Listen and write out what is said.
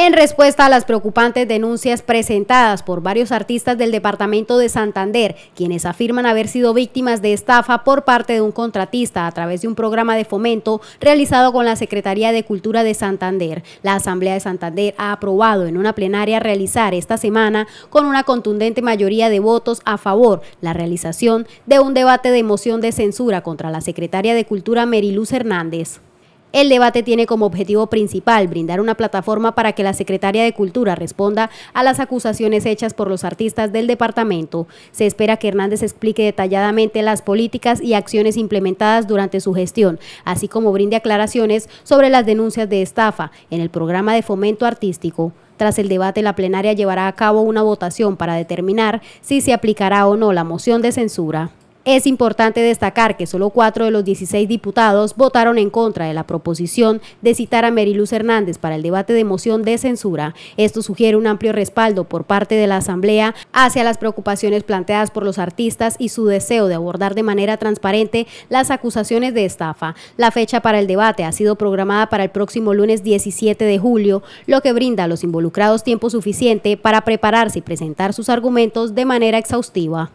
En respuesta a las preocupantes denuncias presentadas por varios artistas del departamento de Santander, quienes afirman haber sido víctimas de estafa por parte de un contratista a través de un programa de fomento realizado con la Secretaría de Cultura de Santander, la Asamblea de Santander ha aprobado en una plenaria realizar esta semana con una contundente mayoría de votos a favor la realización de un debate de moción de censura contra la Secretaria de Cultura Meriluz Hernández. El debate tiene como objetivo principal brindar una plataforma para que la secretaria de Cultura responda a las acusaciones hechas por los artistas del departamento. Se espera que Hernández explique detalladamente las políticas y acciones implementadas durante su gestión, así como brinde aclaraciones sobre las denuncias de estafa en el programa de fomento artístico. Tras el debate, la plenaria llevará a cabo una votación para determinar si se aplicará o no la moción de censura. Es importante destacar que solo cuatro de los 16 diputados votaron en contra de la proposición de citar a Meriluz Hernández para el debate de moción de censura. Esto sugiere un amplio respaldo por parte de la Asamblea hacia las preocupaciones planteadas por los artistas y su deseo de abordar de manera transparente las acusaciones de estafa. La fecha para el debate ha sido programada para el próximo lunes 17 de julio, lo que brinda a los involucrados tiempo suficiente para prepararse y presentar sus argumentos de manera exhaustiva.